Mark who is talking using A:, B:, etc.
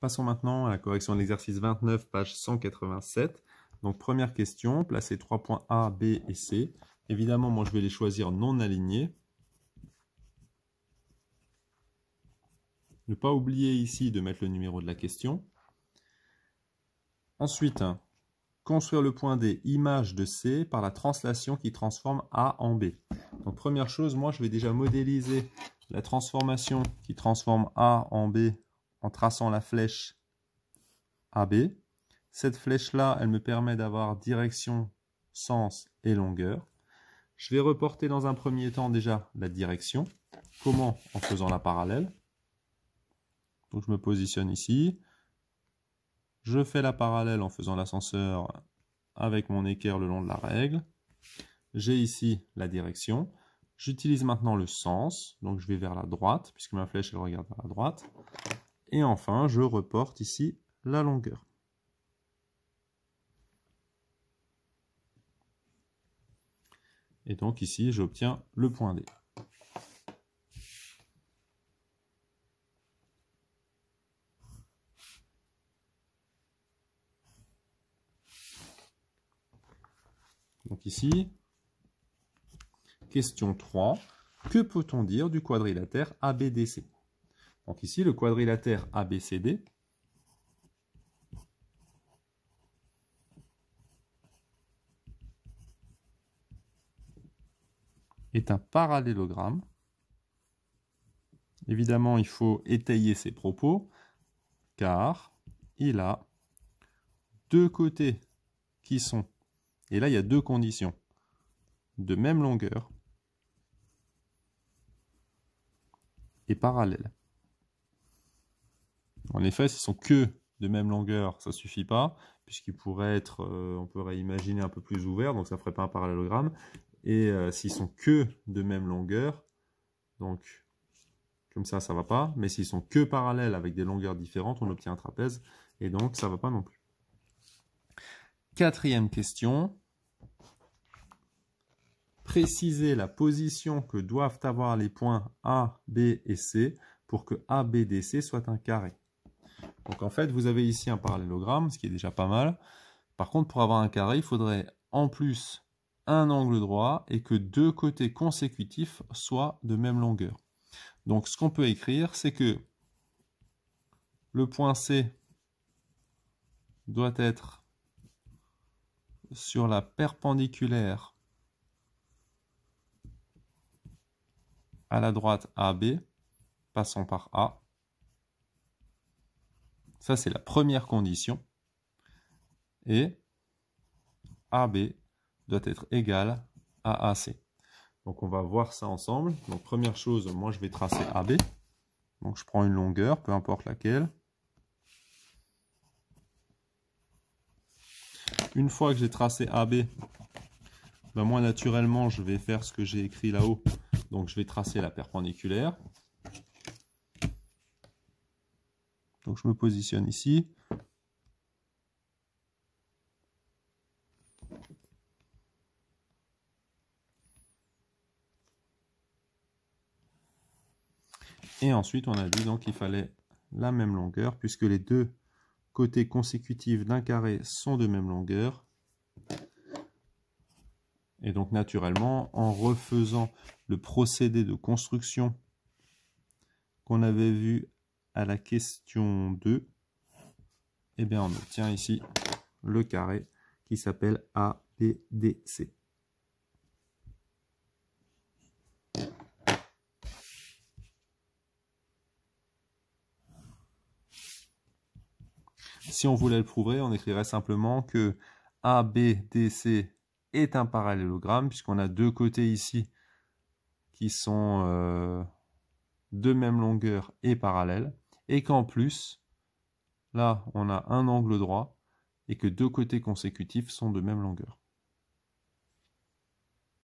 A: Passons maintenant à la correction de l'exercice 29, page 187. Donc première question, placer trois points A, B et C. Évidemment, moi je vais les choisir non alignés. Ne pas oublier ici de mettre le numéro de la question. Ensuite, construire le point D, image de C, par la translation qui transforme A en B. Donc première chose, moi je vais déjà modéliser la transformation qui transforme A en B en traçant la flèche AB. Cette flèche-là, elle me permet d'avoir direction, sens et longueur. Je vais reporter dans un premier temps déjà la direction. Comment En faisant la parallèle. Donc je me positionne ici. Je fais la parallèle en faisant l'ascenseur avec mon équerre le long de la règle. J'ai ici la direction. J'utilise maintenant le sens, donc je vais vers la droite, puisque ma flèche elle regarde vers la droite. Et enfin, je reporte ici la longueur. Et donc ici, j'obtiens le point D. Donc ici, question 3, que peut-on dire du quadrilatère ABDC donc ici, le quadrilatère ABCD, est un parallélogramme. Évidemment, il faut étayer ses propos, car il a deux côtés qui sont, et là il y a deux conditions, de même longueur et parallèles. En effet, s'ils sont que de même longueur, ça ne suffit pas, puisqu'ils pourraient être, euh, on pourrait imaginer un peu plus ouvert, donc ça ferait pas un parallélogramme. Et euh, s'ils sont que de même longueur, donc comme ça, ça va pas. Mais s'ils sont que parallèles avec des longueurs différentes, on obtient un trapèze, et donc ça va pas non plus. Quatrième question. Préciser la position que doivent avoir les points A, B et C pour que ABDC soit un carré. Donc en fait, vous avez ici un parallélogramme, ce qui est déjà pas mal. Par contre, pour avoir un carré, il faudrait en plus un angle droit et que deux côtés consécutifs soient de même longueur. Donc ce qu'on peut écrire, c'est que le point C doit être sur la perpendiculaire à la droite AB, passant par A. Ça, c'est la première condition. Et AB doit être égal à AC. Donc on va voir ça ensemble. Donc première chose, moi je vais tracer AB. Donc je prends une longueur, peu importe laquelle. Une fois que j'ai tracé AB, ben, moi naturellement je vais faire ce que j'ai écrit là-haut. Donc je vais tracer la perpendiculaire. Donc je me positionne ici. Et ensuite, on a dit donc qu'il fallait la même longueur, puisque les deux côtés consécutifs d'un carré sont de même longueur. Et donc naturellement, en refaisant le procédé de construction qu'on avait vu à la question 2, eh bien, on obtient ici le carré qui s'appelle ABDC. Si on voulait le prouver, on écrirait simplement que ABDC est un parallélogramme, puisqu'on a deux côtés ici qui sont euh, de même longueur et parallèles et qu'en plus, là, on a un angle droit et que deux côtés consécutifs sont de même longueur.